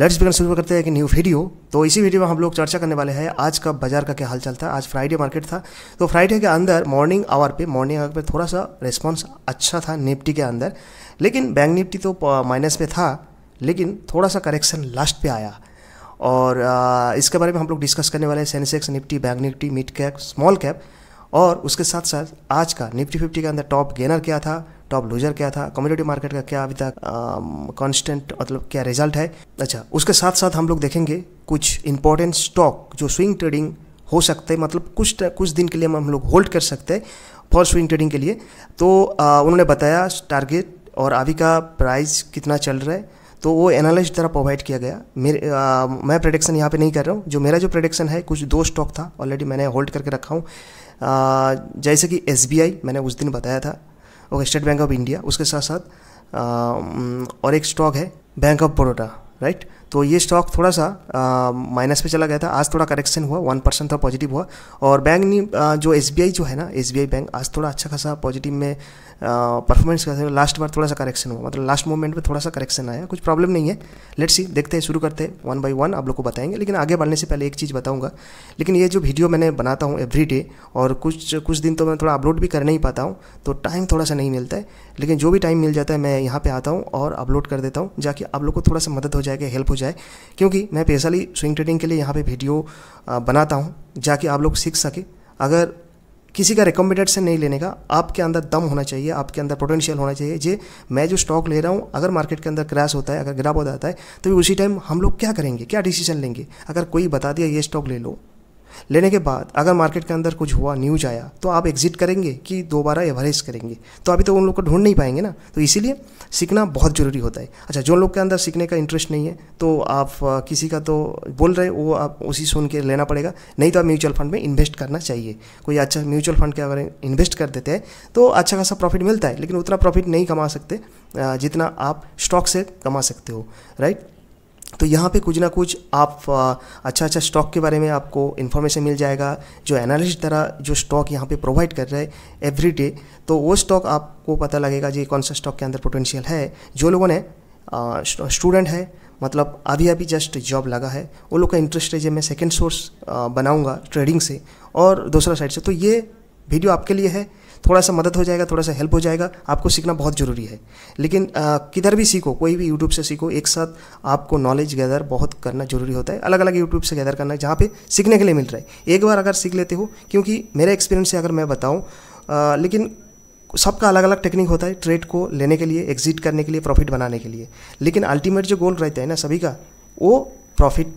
let's begin शुरू करते हैं एक न्यू वीडियो तो इसी वीडियो में हम लोग चर्चा करने वाले हैं आज का बाजार का क्या हालचाल था आज फ्राइडे मार्केट था तो फ्राइडे के अंदर मॉर्निंग आवर पे मॉर्निंग आवर पे थोड़ा सा रिस्पॉन्स अच्छा था निफ्टी के अंदर लेकिन बैंक निफ्टी तो माइनस पे था लेकिन थोड़ा सा करेक्शन लास्ट पे आया और इसके बारे में हम लोग डिस्कस करने वाले हैं Sensex Nifty bank Nifty mid cap small cap और उसके साथ साथ आज का निफ्टी फिफ्टी के अंदर टॉप गेनर क्या था टॉप लूजर क्या था कम्युनिटी मार्केट का क्या अभी तक कॉन्स्टेंट um, मतलब क्या रिजल्ट है अच्छा उसके साथ साथ हम लोग देखेंगे कुछ इंपॉर्टेंट स्टॉक जो स्विंग ट्रेडिंग हो सकते हैं मतलब कुछ कुछ दिन के लिए हम लोग होल्ड कर सकते हैं फॉर स्विंग ट्रेडिंग के लिए तो आ, uh, उन्होंने बताया टारगेट और अभी का प्राइस कितना चल रहा है तो वो एनालिस्ट द्वारा प्रोवाइड किया गया मेरे आ, uh, मैं प्रोडिक्शन यहाँ पे नहीं कर रहा हूँ जो मेरा जो प्रोडिक्शन है कुछ दो स्टॉक था ऑलरेडी मैंने होल्ड करके रखा हूँ uh, जैसे कि एस मैंने उस दिन बताया था okay State Bank of India उसके साथ साथ और एक स्टॉक है बैंक ऑफ बड़ोडा राइट तो ये स्टॉक थोड़ा सा माइनस पे चला गया था आज थोड़ा करेक्शन हुआ वन परसेंट थोड़ा पॉजिटिव हुआ और बैंक ने जो एस जो है ना एस बैंक आज थोड़ा अच्छा खासा पॉजिटिव में परफॉर्मेंस करते लास्ट बार थोड़ा सा करेक्शन हुआ मतलब लास्ट मोमेंट में थोड़ा सा करेक्शन आया कुछ प्रॉब्लम नहीं है लेट्स सी देखते हैं शुरू करते हैं वन बाई वन आप लोग को बताएंगे लेकिन आगे बढ़ने से पहले एक चीज़ बताऊँगा लेकिन ये जो वीडियो मैंने बनाता हूँ एवरी डे और कुछ कुछ दिन तो मैं थोड़ा अपलोड भी कर नहीं पाता हूँ तो टाइम थोड़ा सा नहीं मिलता है लेकिन जो भी टाइम मिल जाता है मैं यहाँ पर आता हूँ और अपलोड कर देता हूँ जाकि आप लोग को थोड़ा सा मदद हो जाएगा हेल्प हो जाए क्योंकि मैं पेशली स्विंग ट्रेडिंग के लिए यहाँ पे वीडियो बनाता हूँ जाके आप लोग सीख सके अगर किसी का रिकमेंडेड से नहीं लेने का आपके अंदर दम होना चाहिए आपके अंदर पोटेंशियल होना चाहिए जे मैं जो स्टॉक ले रहा हूँ अगर मार्केट के अंदर क्रैश होता है अगर गिरावट आता है तो उसी टाइम हम लोग क्या करेंगे क्या डिसीजन लेंगे अगर कोई बता दिया ये स्टॉक ले लो लेने के बाद अगर मार्केट के अंदर कुछ हुआ न्यूज आया तो आप एग्जिट करेंगे कि दोबारा एवरेज करेंगे तो अभी तो उन लोग को ढूंढ नहीं पाएंगे ना तो इसीलिए सीखना बहुत ज़रूरी होता है अच्छा जो लोग के अंदर सीखने का इंटरेस्ट नहीं है तो आप किसी का तो बोल रहे वो आप उसी सुन के लेना पड़ेगा नहीं तो आप म्यूचुअल फंड में इन्वेस्ट करना चाहिए कोई अच्छा म्यूचुअल फंड के अगर इन्वेस्ट कर देते हैं तो अच्छा खासा प्रॉफिट मिलता है लेकिन उतना प्रॉफिट नहीं कमा सकते जितना आप स्टॉक से कमा सकते हो राइट तो यहाँ पे कुछ ना कुछ आप अच्छा अच्छा स्टॉक के बारे में आपको इन्फॉर्मेशन मिल जाएगा जो एनालिस्ट तरह जो स्टॉक यहाँ पे प्रोवाइड कर रहे हैं एवरी डे तो वो स्टॉक आपको पता लगेगा जी कौन सा स्टॉक के अंदर पोटेंशियल है जो लोगों ने स्टूडेंट है मतलब अभी अभी जस्ट जॉब लगा है वो लोग का इंटरेस्ट है जब मैं सेकेंड सोर्स बनाऊँगा ट्रेडिंग से और दूसरा साइड से तो ये वीडियो आपके लिए है थोड़ा सा मदद हो जाएगा थोड़ा सा हेल्प हो जाएगा आपको सीखना बहुत ज़रूरी है लेकिन किधर भी सीखो कोई भी यूट्यूब से सीखो एक साथ आपको नॉलेज गैदर बहुत करना जरूरी होता है अलग अलग यूट्यूब से गैदर करना है जहाँ पे सीखने के लिए मिल रहा है एक बार अगर सीख लेते हो क्योंकि मेरे एक्सपीरियंस से अगर मैं बताऊँ लेकिन सबका अलग अलग टेक्निक होता है ट्रेड को लेने के लिए एग्जिट करने के लिए प्रॉफिट बनाने के लिए लेकिन अल्टीमेट जो गोल रहता है ना सभी का वो प्रॉफिट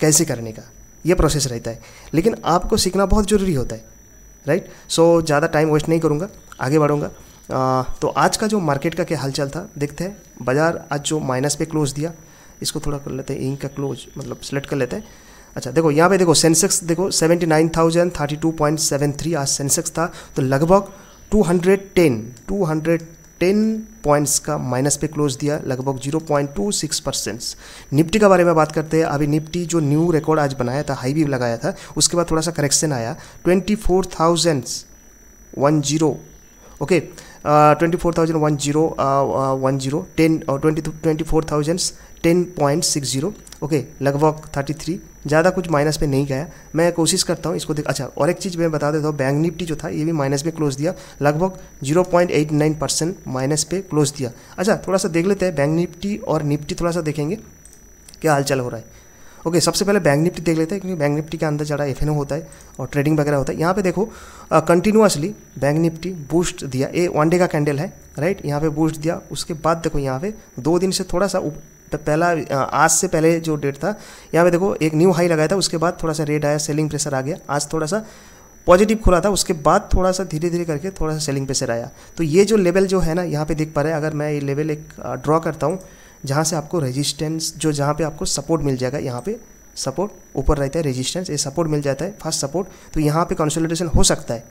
कैसे करने का ये प्रोसेस रहता है लेकिन आपको सीखना बहुत ज़रूरी होता है राइट सो ज़्यादा टाइम वेस्ट नहीं करूँगा आगे बढ़ूँगा तो आज का जो मार्केट का क्या हालचाल था देखते हैं बाज़ार आज जो माइनस पे क्लोज दिया इसको थोड़ा कर लेते हैं इंक का क्लोज मतलब सेलेक्ट कर लेते हैं अच्छा देखो यहाँ पे देखो सेंसेक्स देखो seventy nine thousand thirty two point seven three आज सेंसेक्स था तो लगभग two hundred ten two hundred ten points का माइनस पे क्लोज दिया लगभग zero point two six percent Nifty के बारे में बात करते हैं अभी निफ्टी जो न्यू रिकॉर्ड आज बनाया था हाई भी लगाया था उसके बाद थोड़ा सा करेक्शन आया twenty four thousand one zero okay twenty four thousand one zero one zero ten twenty twenty four thousands ten point six zero okay लगभग थर्टी थ्री ज़्यादा कुछ माइनस में नहीं गया मैं कोशिश करता हूँ इसको देख अच्छा और एक चीज़ मैं बता देता हूँ बैंक निफ्टी जो था ये भी माइनस में क्लोज दिया लगभग 0.89 परसेंट माइनस पे क्लोज दिया अच्छा थोड़ा सा देख लेते हैं बैंक निफ्टी और निफ्टी थोड़ा सा देखेंगे क्या हालचाल हो रहा है ओके okay, सबसे पहले बैंक निफ्टी देख लेते हैं क्योंकि बैंक निफ्टी के अंदर ज़्यादा एफ होता है और ट्रेडिंग वगैरह होता है यहाँ पे देखो कंटिन्यूसली बैंक निफ्टी बूस्ट दिया ए वन डे का कैंडल है राइट यहाँ पे बूस्ट दिया उसके बाद देखो यहाँ पे दो दिन से थोड़ा सा पहला आज से पहले जो डेट था यहाँ पे देखो एक न्यू हाई लगाया था उसके बाद थोड़ा सा रेट आया सेलिंग प्रेशर आ गया आज थोड़ा सा पॉजिटिव खुला था उसके बाद थोड़ा सा धीरे धीरे करके थोड़ा सा सेलिंग प्रेशर आया तो ये जो लेवल जो है ना यहाँ पे देख पा रहे हैं अगर मैं ये लेवल एक ड्रॉ करता हूँ जहाँ से आपको रेजिस्टेंस जो जहाँ पे आपको सपोर्ट मिल जाएगा यहाँ पे सपोर्ट ऊपर रहता है रेजिस्टेंस ये सपोर्ट मिल जाता है फर्स्ट सपोर्ट तो यहाँ पे कंसोलिडेशन हो सकता है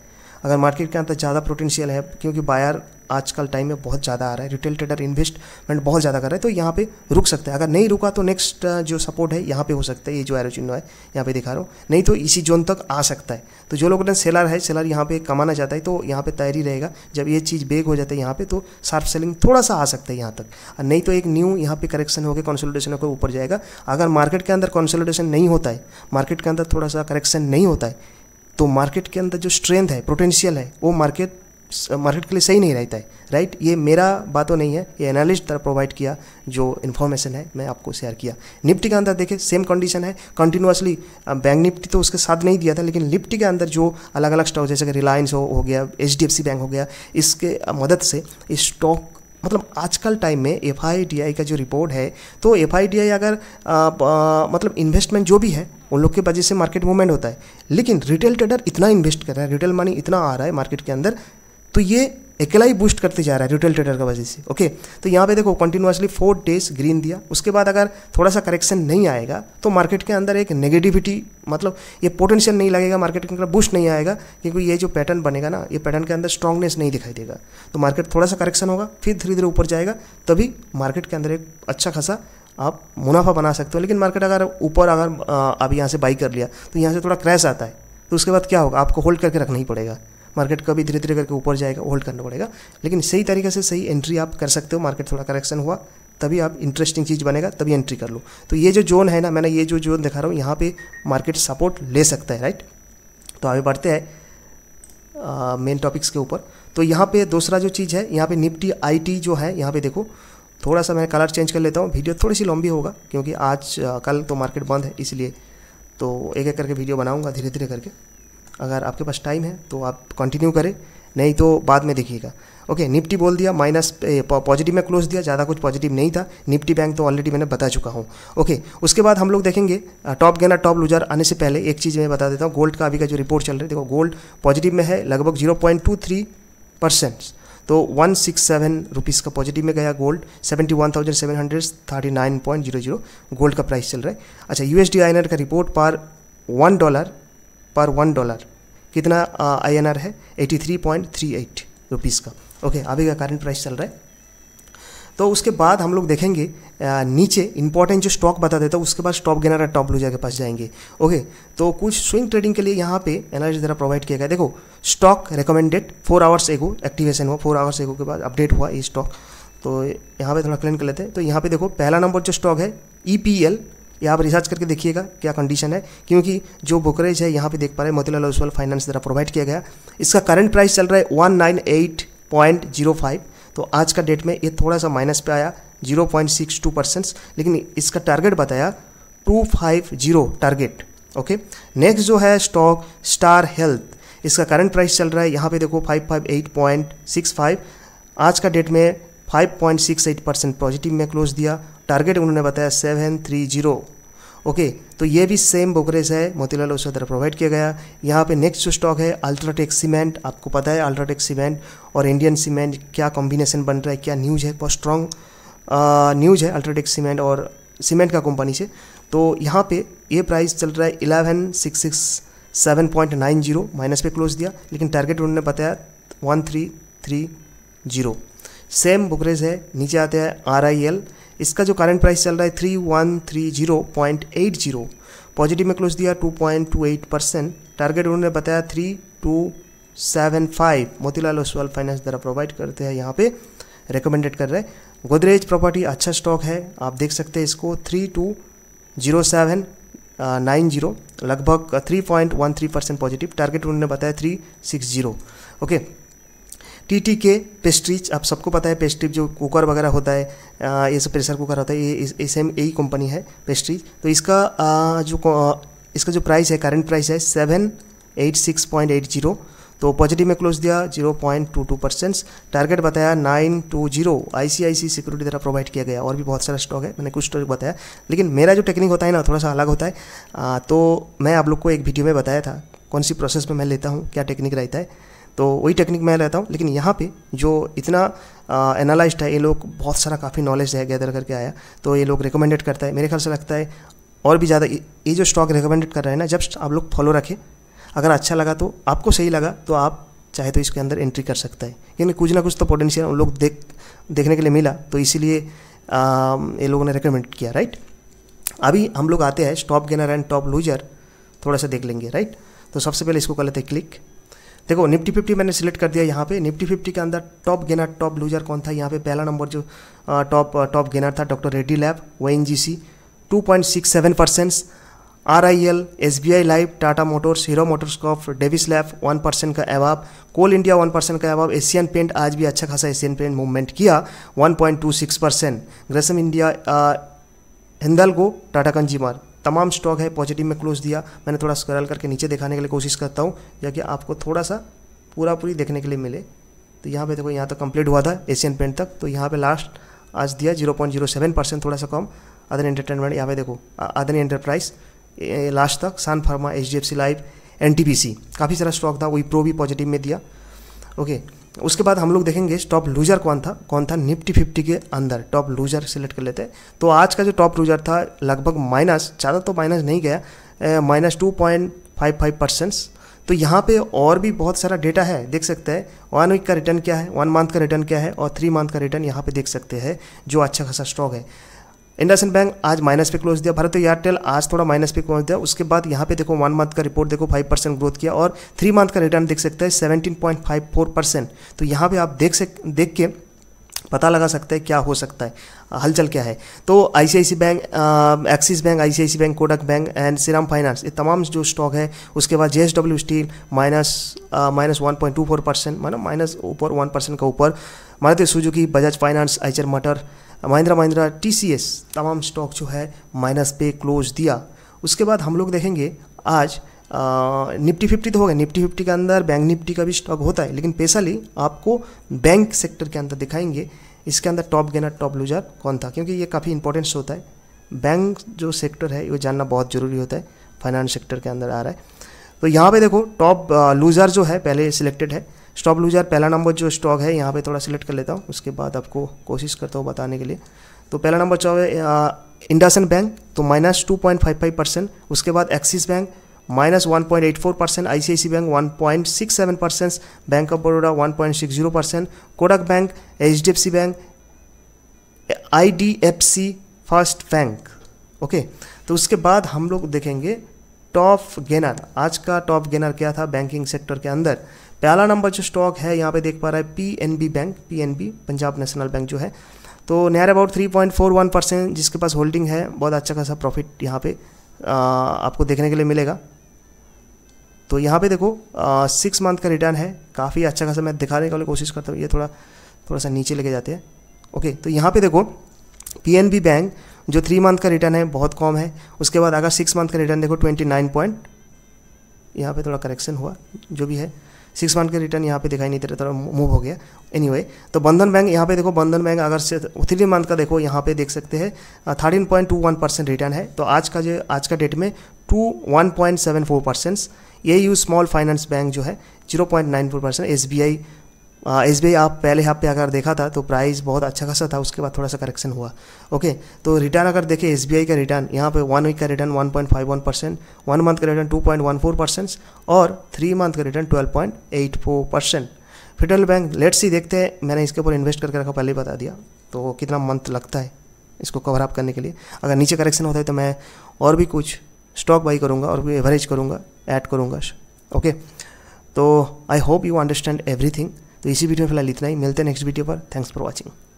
अगर मार्केट के अंदर ज़्यादा पोटेंशियल है क्योंकि बायर आजकल टाइम में बहुत ज़्यादा आ रहा है रिटेल ट्रेडर इन्वेस्टमेंट बहुत ज़्यादा कर रहे हैं तो यहाँ पे रुक सकते हैं अगर नहीं रुका तो नेक्स्ट जो सपोर्ट है यहाँ पे हो सकता है ये जो एरो चिन्ह है यहाँ पे दिखा रहा हूँ नहीं तो इसी जोन तक आ सकता है तो जो लोग सेलर है सेलर यहाँ पे कमाना चाहता है तो यहाँ पे तैयारी रहेगा जब ये चीज़ बेग हो जाता है यहाँ पे तो शार्प सेलिंग थोड़ा सा आ सकता है यहाँ तक और नहीं तो एक न्यू यहाँ पे करेक्शन होकर कंसोलिडेशन होकर ऊपर जाएगा अगर मार्केट के अंदर कंसोलिडेशन नहीं होता है मार्केट के अंदर थोड़ा सा करेक्शन नहीं होता है तो मार्केट के अंदर जो स्ट्रेंथ है पोटेंशियल है वो मार्केट मार्केट के लिए सही नहीं रहता है राइट ये मेरा बातों नहीं है ये एनालिस्ट द्वारा प्रोवाइड किया जो इन्फॉर्मेशन है मैं आपको शेयर किया निफ्टी के अंदर देखें सेम कंडीशन है कंटिन्यूसली बैंक निफ्टी तो उसके साथ नहीं दिया था लेकिन निफ्टी के अंदर जो अलग अलग स्टॉक जैसे कि रिलायंस हो, हो गया एच बैंक हो गया इसके मदद से इस स्टॉक मतलब आजकल टाइम में एफ का जो रिपोर्ट है तो एफ अगर आ, आ, मतलब इन्वेस्टमेंट जो भी है उन लोग के वजह से मार्केट मूवमेंट होता है लेकिन रिटेल ट्रेडर इतना इन्वेस्ट कर रहा है रिटेल मनी इतना आ रहा है मार्केट के अंदर तो ये अकेला ही बूस्ट करते जा रहा है रिटेल ट्रेडर का वजह से ओके तो यहाँ पे देखो कंटिन्यूसली फोर डेज ग्रीन दिया उसके बाद अगर थोड़ा सा करेक्शन नहीं आएगा तो मार्केट के अंदर एक नेगेटिविटी मतलब ये पोटेंशियल नहीं लगेगा मार्केट के अंदर बूस्ट नहीं आएगा क्योंकि ये जो पैटर्न बनेगा ना ये पैटर्न के अंदर स्ट्रांगनेस नहीं दिखाई देगा तो मार्केट थोड़ा सा करेक्शन होगा फिर धीरे धीरे ऊपर जाएगा तभी मार्केट के अंदर एक अच्छा खासा आप मुनाफा बना सकते हो लेकिन मार्केट अगर ऊपर अगर आप यहाँ से बाई कर लिया तो यहाँ से थोड़ा क्रैश आता है तो उसके बाद क्या होगा आपको होल्ड करके रखना ही पड़ेगा मार्केट कभी धीरे धीरे करके ऊपर जाएगा होल्ड करना पड़ेगा लेकिन सही तरीके से सही एंट्री आप कर सकते हो मार्केट थोड़ा करेक्शन हुआ तभी आप इंटरेस्टिंग चीज़ बनेगा तभी एंट्री कर लो तो ये जो जोन है ना मैंने ये जो जोन दिखा रहा हूँ यहाँ पे मार्केट सपोर्ट ले सकता है राइट तो आगे बढ़ते हैं मेन टॉपिक्स के ऊपर तो यहाँ पे दूसरा जो चीज़ है यहाँ पे निफ्टी आईटी जो है यहाँ पे देखो थोड़ा सा मैं कलर चेंज कर लेता हूँ वीडियो थोड़ी सी लंबी होगा क्योंकि आज कल तो मार्केट बंद है इसलिए तो एक एक करके वीडियो बनाऊँगा धीरे धीरे करके अगर आपके पास टाइम है तो आप कंटिन्यू करें नहीं तो बाद में देखिएगा ओके निफ्टी बोल दिया माइनस पॉजिटिव में क्लोज दिया ज़्यादा कुछ पॉजिटिव नहीं था निफ्टी बैंक तो ऑलरेडी मैंने बता चुका हूँ ओके उसके बाद हम लोग देखेंगे टॉप गेनर टॉप लूजर आने से पहले एक चीज़ मैं बता देता हूँ गोल्ड का अभी का जो रिपोर्ट चल रहा है देखो गोल्ड पॉजिटिव में है लगभग zero point two three percents तो वन सिक्स सेवन रुपीज़ का पॉजिटिव में गया gold seventy one thousand seven hundred thirty nine point zero zero gold का प्राइस चल रहा है अच्छा यू एस का रिपोर्ट पर वन डॉलर पर वन डॉलर कितना आई एन आर है eighty three point three eight rupees का ओके अभी का करेंट प्राइस चल रहा है तो उसके बाद हम लोग देखेंगे नीचे इंपॉर्टेंट जो स्टॉक बता देता है उसके बाद स्टॉप गेनर टॉप लूजर के पास जाएंगे ओके तो कुछ स्विंग ट्रेडिंग के लिए यहाँ पे एनालिसिस जरा प्रोवाइड किया गया देखो stock recommended four hours ago activation हुआ फोर आवर्स एगो के बाद अपडेट हुआ ये स्टॉक तो यहाँ पे थोड़ा क्लेन कर लेते हैं तो यहाँ पे देखो पहला नंबर जो स्टॉक है ई पी एल ये आप रिसर्च करके देखिएगा क्या कंडीशन है क्योंकि जो ब्रोकरेज है यहाँ पे देख पा रहे हैं मोतीलाल ओसवाल फाइनेंस द्वारा प्रोवाइड किया गया इसका करंट प्राइस चल रहा है one nine eight point zero five तो आज का डेट में ये थोड़ा सा माइनस पे आया 0.62 परसेंट लेकिन इसका टारगेट बताया 250 टारगेट ओके नेक्स्ट जो है स्टॉक स्टार हेल्थ इसका करंट प्राइस चल रहा है यहाँ पे देखो 558.65 आज का डेट में 5.68 परसेंट पॉजिटिव में क्लोज दिया टारगेट उन्होंने बताया सेवन ओके तो ये भी सेम ब्रोकरेज है मोतीलाल ओसा द्वारा प्रोवाइड किया गया यहाँ पे नेक्स्ट जो स्टॉक है अल्ट्राटेक सीमेंट आपको पता है अल्ट्राटेक सीमेंट और इंडियन सीमेंट क्या कॉम्बिनेशन बन रहा है क्या न्यूज है बहुत स्ट्रॉन्ग न्यूज है अल्ट्राटेक सीमेंट और सीमेंट का कंपनी से तो यहाँ पे ये प्राइस चल रहा है eleven six six seven point nine zero minus पे क्लोज दिया लेकिन टारगेट उन्होंने बताया one three three zero same brokerage है नीचे आते हैं आर आई एल इसका जो करंट प्राइस चल रहा है three one three zero point eight zero positive में क्लोज दिया two point two eight percent target उन्होंने बताया three two seven five Motilal Oswal Finance द्वारा प्रोवाइड करते हैं यहाँ पे रिकमेंडेड कर रहे हैं गोदरेज प्रॉपर्टी अच्छा स्टॉक है आप देख सकते हैं इसको three two zero seven nine zero लगभग three point one three percent positive target उन्होंने बताया three six zero okay T T K Prestige आप सबको पता है पेस्ट्रीज जो कुकर वगैरह होता है ये सब प्रेशर कुकर होता है ये सेम यही कंपनी है पेस्ट्रीज तो इसका आ, जो इसका जो प्राइस है करंट प्राइस है seven eight six point eight zero तो पॉजिटिव में क्लोज दिया zero point two two percent target बताया nine two zero I C I C security द्वारा प्रोवाइड किया गया और भी बहुत सारा स्टॉक है मैंने कुछ स्टॉक बताया लेकिन मेरा जो टेक्निक होता है ना थोड़ा सा अलग होता है आ, तो मैं आप लोग को एक वीडियो में बताया था कौन सी प्रोसेस में मैं लेता हूँ क्या टेक्निक रहता है तो वही टेक्निक मैं रहता हूँ लेकिन यहाँ पे जो इतना एनालाइज है ये लोग बहुत सारा काफ़ी नॉलेज है गैदर करके आया तो ये लोग रिकमेंडेड करता है मेरे ख्याल से लगता है और भी ज़्यादा ये जो स्टॉक रिकमेंडेड कर रहा है ना जस्ट आप लोग फॉलो रखें अगर अच्छा लगा तो आपको सही लगा तो आप चाहे तो इसके अंदर एंट्री कर सकता है यानी कुछ ना कुछ तो पोटेंशियल उन लोग देख देखने के लिए मिला तो इसीलिए ये लोगों ने रिकमेंड किया राइट अभी हम लोग आते हैं top gainer and top loser थोड़ा सा देख लेंगे राइट तो सबसे पहले इसको कर लेते हैं क्लिक देखो निफ्टी फिफ्टी मैंने सिलेक्ट कर दिया यहाँ पे निफ्टी फिफ्टी के अंदर टॉप गेनर टॉप लूजर कौन था यहाँ पे पहला नंबर जो टॉप टॉप गेनर था doctor Reddy lab O N G C two point six seven percent R I L S B I life Tata Motors Hero Corp Divi's lab one percent का above Coal India one percent का above Asian Paint आज भी अच्छा खासा Asian Paint movement किया one point two six percent Grasim India Hindalco Tata consumer तमाम stock है positive में क्लोज दिया मैंने थोड़ा स्क्रल करके नीचे दिखाने के लिए कोशिश करता हूँ कि आपको थोड़ा सा पूरा पूरी देखने के लिए मिले तो यहाँ पे देखो यहाँ तक तो कंप्लीट हुआ था एशियन पेंट तक तो यहाँ पे लास्ट आज दिया 0.07 परसेंट थोड़ा सा कम अदन एंटरटेनमेंट यहाँ पे देखो अदन एंटरप्राइज लास्ट तक Sun Pharma H D F C Life N T P C काफ़ी सारा स्टॉक था वही प्रो भी पॉजिटिव में दिया ओके उसके बाद हम लोग देखेंगे टॉप लूजर कौन था कौन था निफ्टी फिफ्टी के अंदर टॉप लूजर सेलेक्ट कर लेते तो आज का जो टॉप लूजर था लगभग माइनस ज़्यादा तो माइनस नहीं गया minus two point five five percents तो यहाँ पे और भी बहुत सारा डेटा है देख सकते हैं वन वीक का रिटर्न क्या है वन मंथ का रिटर्न क्या है और थ्री मंथ का रिटर्न यहाँ पे देख सकते हैं जो अच्छा खासा स्टॉक है इंडसन बैंक आज माइनस पे क्लोज दिया भारतीय एयरटेल आज थोड़ा माइनस पे क्लोज दिया उसके बाद यहाँ पे देखो वन मंथ का रिपोर्ट देखो फाइव परसेंट ग्रोथ किया और थ्री मंथ का रिटर्न देख सकते हैं seventeen point five four percent तो यहाँ पे आप देख सक देख के पता लगा सकते हैं क्या हो सकता है हलचल क्या है तो ICIC bank Axis bank ICIC bank Kotak bank and Shriram finance ये तमाम जो स्टॉक है उसके बाद J steel minus minus one point two four percent माना माइनस ऊपर वन परसेंट का ऊपर मानते Suzuki Bajaj finance Eicher motor Mahindra Mahindra T तमाम स्टॉक जो है माइनस पे क्लोज दिया उसके बाद हम लोग देखेंगे आज निफ्टी फिफ्टी तो होगा निफ्टी फिफ्टी के अंदर बैंक निफ्टी का भी स्टॉक होता है लेकिन स्पेशली आपको बैंक सेक्टर के अंदर दिखाएंगे इसके अंदर टॉप गेनर टॉप लूजर कौन था क्योंकि ये काफ़ी इंपॉर्टेंस होता है बैंक जो सेक्टर है ये जानना बहुत ज़रूरी होता है फाइनेंस सेक्टर के अंदर आ रहा है तो यहाँ पे देखो टॉप लूज़र जो है पहले सिलेक्टेड है स्टॉप लूजर पहला नंबर जो स्टॉक है यहाँ पे थोड़ा सिलेक्ट कर लेता हूँ उसके बाद आपको कोशिश करता हूँ बताने के लिए तो पहला नंबर जो है इंडासन बैंक तो minus two point five five percent उसके बाद Axis bank minus one point eight four percent I C I C bank one point six seven percent bank of Baroda one point six zero percent Kotak bank H D F C bank I D F C first bank okay तो उसके बाद हम लोग देखेंगे top gainer आज का top gainer क्या था बैंकिंग सेक्टर के अंदर पहला नंबर जो स्टॉक है यहाँ पे देख पा रहा है PNB bank PNB Punjab national bank जो है तो नियर अबाउट 3.41 परसेंट जिसके पास होल्डिंग है बहुत अच्छा खासा प्रॉफिट यहाँ पे आ, आपको देखने के लिए मिलेगा तो यहाँ पे देखो सिक्स मंथ का रिटर्न है काफ़ी अच्छा खासा मैं दिखाने का कोशिश करता हूँ ये थोड़ा थोड़ा सा नीचे लेके जाते हैं ओके तो यहाँ पे देखो पी बैंक जो थ्री मंथ का रिटर्न है बहुत कम है उसके बाद अगर सिक्स मंथ का रिटर्न देखो ट्वेंटी नाइन पॉइंट यहाँ पर थोड़ा करेक्शन हुआ जो भी है सिक्स मंथ के रिटर्न यहाँ पे दिखाई नहीं दे रहा था मूव हो गया एनीवे anyway, तो बंधन बैंक यहाँ पे देखो बंधन बैंक अगर थ्री मंथ का देखो यहाँ पे देख सकते हैं thirteen point two one percent return है तो आज का जो आज का डेट में two one point seven four percents A U small finance bank जो है zero point nine four percent S B I S B आप पहले यहाँ पे अगर देखा था तो प्राइस बहुत अच्छा खासा था उसके बाद थोड़ा सा करेक्शन हुआ ओके तो रिटर्न अगर देखें एस बी आई का रिटर्न यहाँ पे वन वीक का रिटर्न 1.51 परसेंट वन मंथ का रिटर्न 2.14 परसेंट और थ्री मंथ का रिटर्न 12.84 परसेंट फेडरल बैंक लेट ही देखते हैं मैंने इसके ऊपर इन्वेस्ट करके रखा पहले ही बता दिया तो कितना मंथ लगता है इसको कवर अप करने के लिए अगर नीचे करेक्शन होता है तो मैं और भी कुछ स्टॉक बाई करूँगा और भी एवरेज करूँगा ऐड करूँगा ओके तो I hope you understand everything तो इसी वीडियो में फिलहाल इतना ही मिलते हैं नेक्स्ट वीडियो पर थैंक्स फॉर वॉचिंग